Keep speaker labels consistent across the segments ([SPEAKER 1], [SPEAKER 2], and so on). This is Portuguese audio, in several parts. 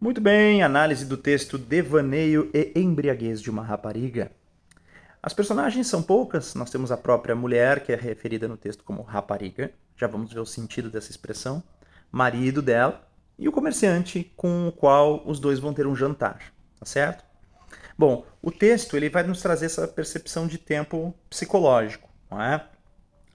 [SPEAKER 1] Muito bem, análise do texto Devaneio e Embriaguez de uma Rapariga. As personagens são poucas, nós temos a própria mulher, que é referida no texto como rapariga, já vamos ver o sentido dessa expressão, marido dela, e o comerciante com o qual os dois vão ter um jantar, tá certo? Bom, o texto ele vai nos trazer essa percepção de tempo psicológico, não é?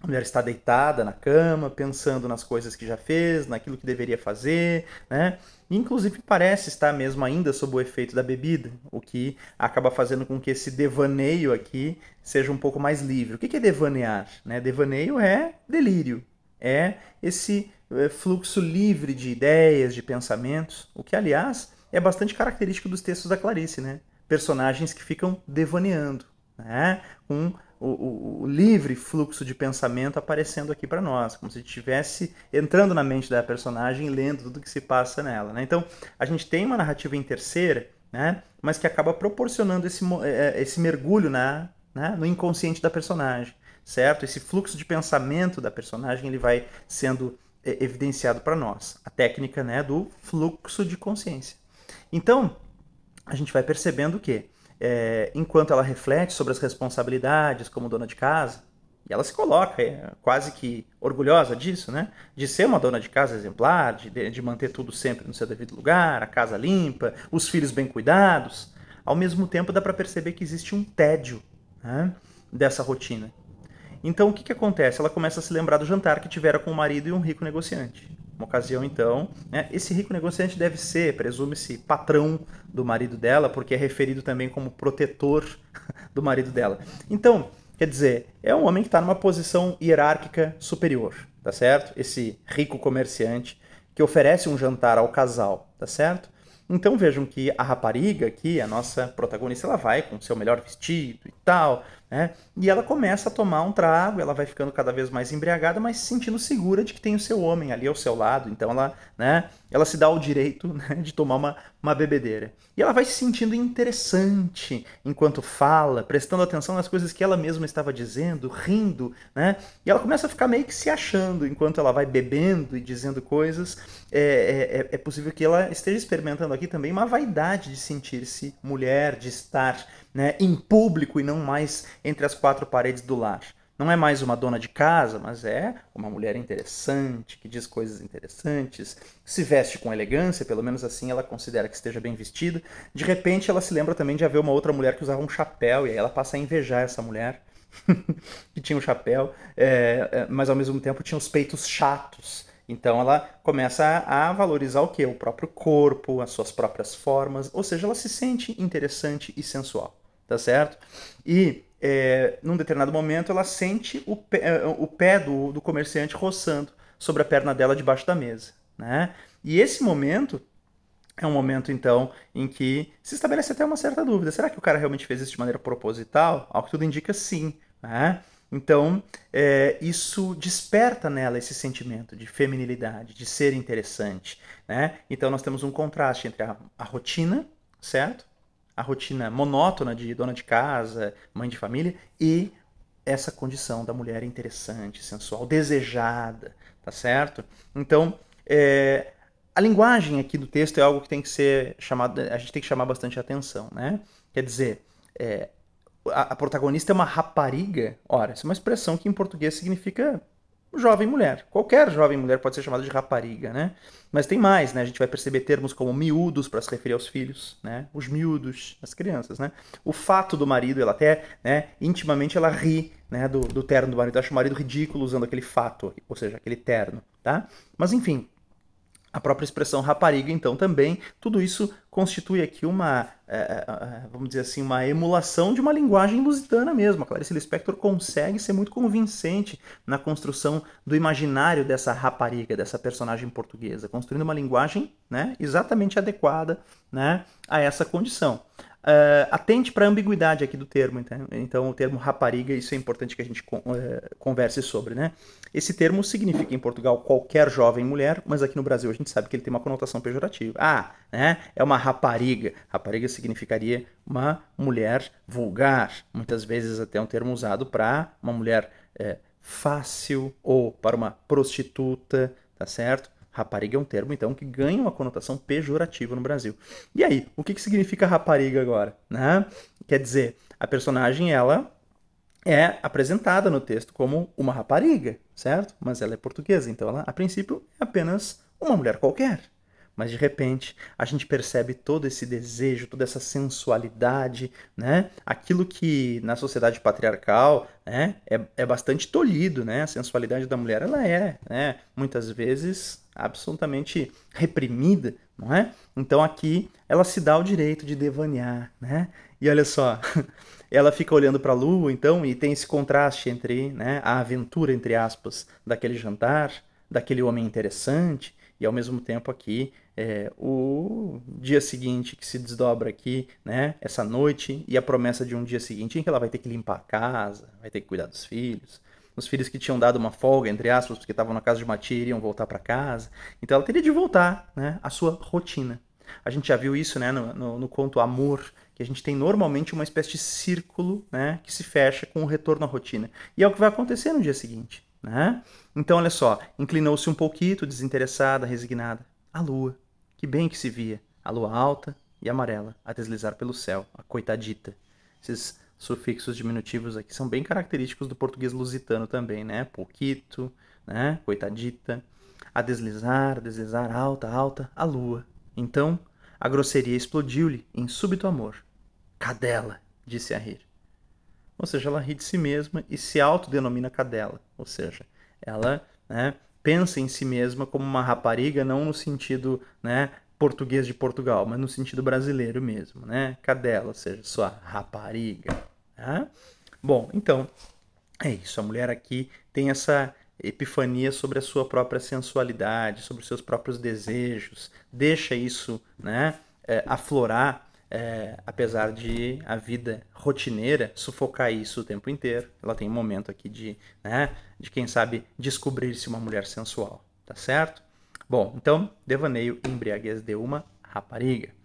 [SPEAKER 1] A mulher está deitada na cama, pensando nas coisas que já fez, naquilo que deveria fazer, né? Inclusive parece estar mesmo ainda sob o efeito da bebida, o que acaba fazendo com que esse devaneio aqui seja um pouco mais livre. O que é devanear? Né? Devaneio é delírio, é esse eh, fluxo livre de ideias, de pensamentos, o que aliás é bastante característico dos textos da Clarice, né? Personagens que ficam devaneando, né? Com o, o, o livre fluxo de pensamento aparecendo aqui para nós, como se estivesse entrando na mente da personagem e lendo tudo que se passa nela. Né? Então, a gente tem uma narrativa em terceira, né? mas que acaba proporcionando esse, eh, eh, esse mergulho na, né? no inconsciente da personagem, certo? Esse fluxo de pensamento da personagem ele vai sendo eh, evidenciado para nós, a técnica né, do fluxo de consciência. Então, a gente vai percebendo o quê? é, enquanto ela reflete sobre as responsabilidades como dona de casa, e ela se coloca é, quase que orgulhosa disso, né? De ser uma dona de casa exemplar, de, de manter tudo sempre no seu devido lugar, a casa limpa, os filhos bem cuidados. Ao mesmo tempo, dá para perceber que existe um tédio né, dessa rotina. Então, o que, que acontece? Ela começa a se lembrar do jantar que tivera com o marido e um rico negociante. Uma ocasião, então, né? esse rico negociante deve ser, presume-se, patrão do marido dela, porque é referido também como protetor do marido dela. Então, quer dizer, é um homem que está numa posição hierárquica superior, tá certo? Esse rico comerciante que oferece um jantar ao casal, tá certo? Então vejam que a rapariga aqui, a nossa protagonista, ela vai com seu melhor vestido e tal, né? E ela começa a tomar um trago, ela vai ficando cada vez mais embriagada, mas se sentindo segura de que tem o seu homem ali ao seu lado, então ela, né, ela se dá o direito né, de tomar uma, uma bebedeira. E ela vai se sentindo interessante enquanto fala, prestando atenção nas coisas que ela mesma estava dizendo, rindo, né? E ela começa a ficar meio que se achando enquanto ela vai bebendo e dizendo coisas. É, é, é, é possível que ela esteja experimentando aqui também uma vaidade de sentir-se mulher, de estar né, em público e não mais entre as quatro paredes do lar. Não é mais uma dona de casa, mas é uma mulher interessante, que diz coisas interessantes, se veste com elegância, pelo menos assim ela considera que esteja bem vestida. De repente ela se lembra também de haver uma outra mulher que usava um chapéu, e aí ela passa a invejar essa mulher. que tinha um chapéu, é, é, mas ao mesmo tempo tinha os peitos chatos. Então ela começa a, valorizar o que? O próprio corpo, as suas próprias formas, ou seja, ela se sente interessante e sensual tá certo? E é, num determinado momento ela sente o pé, é, o pé do, do comerciante roçando sobre a perna dela debaixo da mesa, né? E esse momento é um momento, então, em que se estabelece até uma certa dúvida. Será que o cara realmente fez isso de maneira proposital? Ao que tudo indica, sim. Né? Então, é, isso desperta nela esse sentimento de feminilidade, de ser interessante. Né? Então, nós temos um contraste entre a, a rotina, certo? a rotina monótona de dona de casa, mãe de família, e essa condição da mulher interessante, sensual, desejada, tá certo? Então, é, a linguagem aqui do texto é algo que tem que ser chamado, a gente tem que chamar bastante atenção, né? Quer dizer, é, a, a protagonista é uma rapariga. Ora, isso é uma expressão que em português significa jovem mulher. Qualquer jovem mulher pode ser chamada de rapariga, né? Mas tem mais, né? A gente vai perceber termos como miúdos para se referir aos filhos, né? Os miúdos, as crianças, né? O fato do marido, ela até, né, intimamente ela ri, né, do, do terno do marido. Acha o marido ridículo usando aquele fato, ou seja, aquele terno, tá? Mas enfim, a própria expressão rapariga, então, também, tudo isso constitui aqui uma, é, é, é, vamos dizer assim, uma emulação de uma linguagem lusitana mesmo. A Clarice Lispector consegue ser muito convincente na construção do imaginário dessa rapariga, dessa personagem portuguesa, construindo uma linguagem né, exatamente adequada né, a essa condição. Uh, atente para a ambiguidade aqui do termo. Então, então, o termo rapariga, isso é importante que a gente con uh, converse sobre. Né? Esse termo significa em Portugal qualquer jovem mulher, mas aqui no Brasil a gente sabe que ele tem uma conotação pejorativa. Ah, né? é uma rapariga. Rapariga significaria uma mulher vulgar. Muitas vezes até é um termo usado para uma mulher é, fácil ou para uma prostituta, tá certo? Rapariga é um termo, então, que ganha uma conotação pejorativa no Brasil. E aí, o que, que significa rapariga agora? Né? Quer dizer, a personagem, ela é apresentada no texto como uma rapariga, certo? Mas ela é portuguesa, então ela, a princípio, é apenas uma mulher qualquer, mas de repente a gente percebe todo esse desejo, toda essa sensualidade, né? Aquilo que na sociedade patriarcal né, é, é bastante tolhido, né? A sensualidade da mulher ela é, né? Muitas vezes absolutamente reprimida, não é? Então aqui ela se dá o direito de devanear, né? E olha só, ela fica olhando para a lua, então, e tem esse contraste entre né, a aventura, entre aspas, daquele jantar, daquele homem interessante, e ao mesmo tempo aqui é, o dia seguinte que se desdobra aqui, né? Essa noite e a promessa de um dia seguinte em que ela vai ter que limpar a casa, vai ter que cuidar dos filhos. Os filhos que tinham dado uma folga, entre aspas, porque estavam na casa de uma tia, iriam voltar para casa. Então ela teria de voltar, né? A sua rotina. A gente já viu isso, né? no, no, no conto Amor, que a gente tem normalmente uma espécie de círculo né, que se fecha com o retorno à rotina. E é o que vai acontecer no dia seguinte. Né? Então, olha só, inclinou-se um pouquinho, desinteressada, resignada. A lua, que bem que se via, a lua alta e amarela, a deslizar pelo céu, a coitadita. Esses sufixos diminutivos aqui são bem característicos do português lusitano também, né? Pouquito, né? Coitadita, a deslizar, a deslizar, alta, alta, a lua. Então, a grosseria explodiu-lhe em súbito amor. Cadela, disse a rir ou seja, ela ri de si mesma e se autodenomina cadela, ou seja, ela né, pensa em si mesma como uma rapariga, não no sentido né, português de Portugal, mas no sentido brasileiro mesmo, né? Cadela, ou seja, sua rapariga. Né? Bom, então, é isso. A mulher aqui tem essa epifania sobre a sua própria sensualidade, sobre os seus próprios desejos, deixa isso né, é, aflorar é, apesar de a vida rotineira sufocar isso o tempo inteiro, ela tem um momento aqui de, né, de quem sabe descobrir-se uma mulher sensual, tá certo? Bom, então, devaneio, embriaguez de uma rapariga.